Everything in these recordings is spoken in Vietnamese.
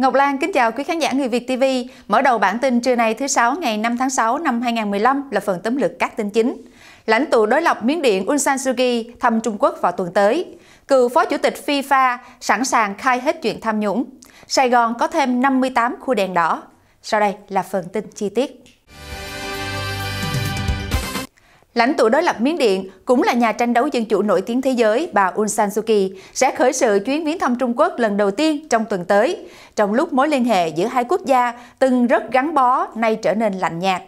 Ngọc Lan kính chào quý khán giả Người Việt TV. Mở đầu bản tin trưa nay thứ Sáu ngày 5 tháng 6 năm 2015 là phần tóm lược các tin chính. Lãnh tụ đối lập Miến Điện Aung San Suu Kyi thăm Trung Quốc vào tuần tới. Cựu Phó Chủ tịch FIFA sẵn sàng khai hết chuyện tham nhũng. Sài Gòn có thêm 58 khu đèn đỏ. Sau đây là phần tin chi tiết. Lãnh tụ đối lập Miến Điện cũng là nhà tranh đấu dân chủ nổi tiếng thế giới bà Aung San Suu Kyi sẽ khởi sự chuyến viếng thăm Trung Quốc lần đầu tiên trong tuần tới, trong lúc mối liên hệ giữa hai quốc gia từng rất gắn bó nay trở nên lạnh nhạt.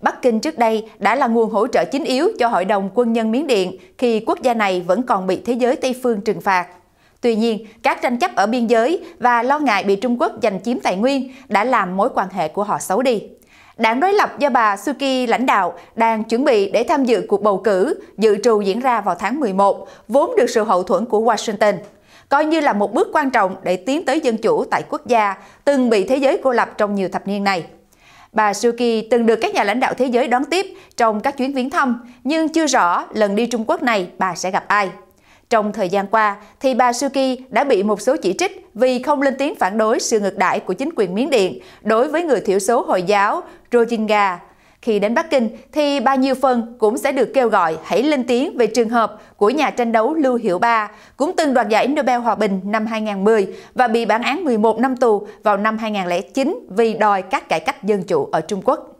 Bắc Kinh trước đây đã là nguồn hỗ trợ chính yếu cho Hội đồng quân nhân Miến Điện khi quốc gia này vẫn còn bị thế giới Tây phương trừng phạt. Tuy nhiên, các tranh chấp ở biên giới và lo ngại bị Trung Quốc giành chiếm tài nguyên đã làm mối quan hệ của họ xấu đi. Đảng đối lập do bà Suki lãnh đạo đang chuẩn bị để tham dự cuộc bầu cử dự trù diễn ra vào tháng 11, vốn được sự hậu thuẫn của Washington, coi như là một bước quan trọng để tiến tới dân chủ tại quốc gia từng bị thế giới cô lập trong nhiều thập niên này. Bà Suki từng được các nhà lãnh đạo thế giới đón tiếp trong các chuyến viếng thăm, nhưng chưa rõ lần đi Trung Quốc này bà sẽ gặp ai. Trong thời gian qua, thì bà Suki đã bị một số chỉ trích vì không lên tiếng phản đối sự ngược đãi của chính quyền Miến Điện đối với người thiểu số Hồi giáo Rohingya. Khi đến Bắc Kinh thì bà nhiều phần cũng sẽ được kêu gọi hãy lên tiếng về trường hợp của nhà tranh đấu Lưu Hiểu Ba, cũng từng đoạt giải Nobel Hòa Bình năm 2010 và bị bản án 11 năm tù vào năm 2009 vì đòi các cải cách dân chủ ở Trung Quốc.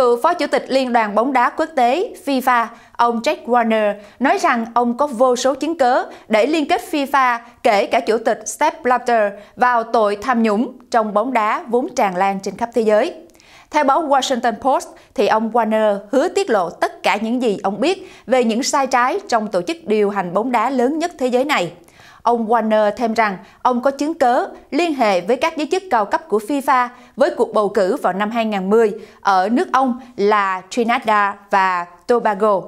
Cựu Phó Chủ tịch Liên đoàn bóng đá quốc tế FIFA, ông Jack Warner, nói rằng ông có vô số chứng cớ để liên kết FIFA, kể cả Chủ tịch Sepp Blatter, vào tội tham nhũng trong bóng đá vốn tràn lan trên khắp thế giới. Theo báo Washington Post, thì ông Warner hứa tiết lộ tất cả những gì ông biết về những sai trái trong tổ chức điều hành bóng đá lớn nhất thế giới này – Ông Warner thêm rằng ông có chứng cớ liên hệ với các giới chức cao cấp của FIFA với cuộc bầu cử vào năm 2010 ở nước ông là Trinidad và Tobago.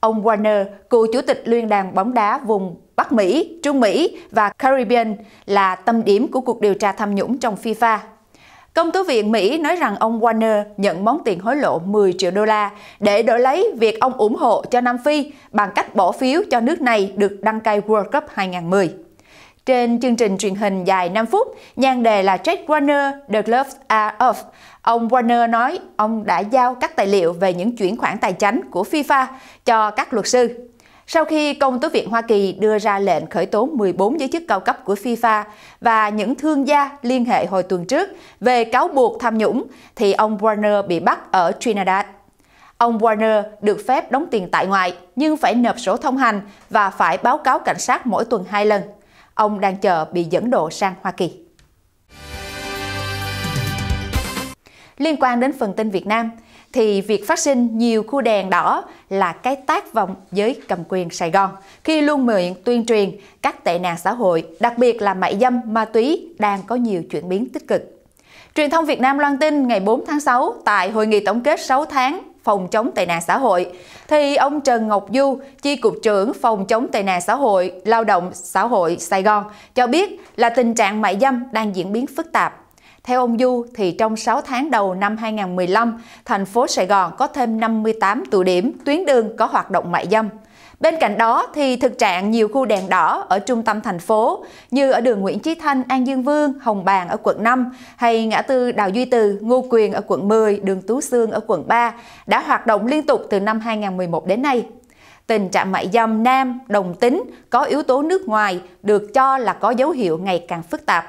Ông Warner, cựu chủ tịch Liên đoàn bóng đá vùng Bắc Mỹ, Trung Mỹ và Caribbean là tâm điểm của cuộc điều tra tham nhũng trong FIFA. Công tố viện Mỹ nói rằng ông Warner nhận món tiền hối lộ 10 triệu đô la để đổi lấy việc ông ủng hộ cho Nam Phi bằng cách bỏ phiếu cho nước này được đăng cai World Cup 2010. Trên chương trình truyền hình dài 5 phút, nhan đề là Jack Warner, The Gloves Are Off. Ông Warner nói ông đã giao các tài liệu về những chuyển khoản tài chính của FIFA cho các luật sư. Sau khi Công tố viện Hoa Kỳ đưa ra lệnh khởi tố 14 giới chức cao cấp của FIFA và những thương gia liên hệ hồi tuần trước về cáo buộc tham nhũng, thì ông Warner bị bắt ở Trinidad. Ông Warner được phép đóng tiền tại ngoại nhưng phải nộp sổ thông hành và phải báo cáo cảnh sát mỗi tuần hai lần. Ông đang chờ bị dẫn độ sang Hoa Kỳ. Liên quan đến phần tin Việt Nam, thì việc phát sinh nhiều khu đèn đỏ là cái tác vọng với cầm quyền Sài Gòn khi luôn miệng tuyên truyền các tệ nạn xã hội, đặc biệt là mại dâm, ma túy đang có nhiều chuyển biến tích cực. Truyền thông Việt Nam loan tin ngày 4 tháng 6 tại hội nghị tổng kết 6 tháng phòng chống tệ nạn xã hội thì ông Trần Ngọc Du, chi cục trưởng phòng chống tệ nạn xã hội, lao động xã hội Sài Gòn cho biết là tình trạng mại dâm đang diễn biến phức tạp theo ông Du, thì trong 6 tháng đầu năm 2015, thành phố Sài Gòn có thêm 58 tụ điểm tuyến đường có hoạt động mại dâm. Bên cạnh đó thì thực trạng nhiều khu đèn đỏ ở trung tâm thành phố như ở đường Nguyễn Chí Thanh, An Dương Vương, Hồng Bàng ở quận 5 hay ngã tư Đào Duy Từ, Ngô Quyền ở quận 10, đường Tú Sương ở quận 3 đã hoạt động liên tục từ năm 2011 đến nay. Tình trạng mại dâm nam, đồng tính có yếu tố nước ngoài được cho là có dấu hiệu ngày càng phức tạp.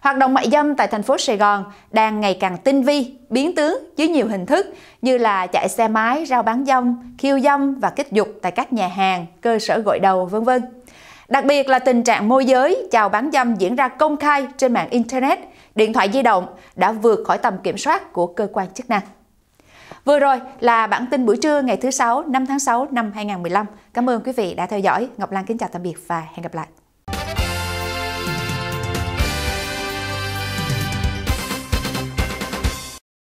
Hoạt động mại dâm tại thành phố Sài Gòn đang ngày càng tinh vi, biến tướng dưới nhiều hình thức như là chạy xe máy, rao bán dâm, khiêu dâm và kích dục tại các nhà hàng, cơ sở gội đầu, vân vân. Đặc biệt là tình trạng môi giới, chào bán dâm diễn ra công khai trên mạng Internet, điện thoại di động đã vượt khỏi tầm kiểm soát của cơ quan chức năng. Vừa rồi là bản tin buổi trưa ngày thứ Sáu 5 tháng 6 năm 2015. Cảm ơn quý vị đã theo dõi. Ngọc Lan kính chào tạm biệt và hẹn gặp lại.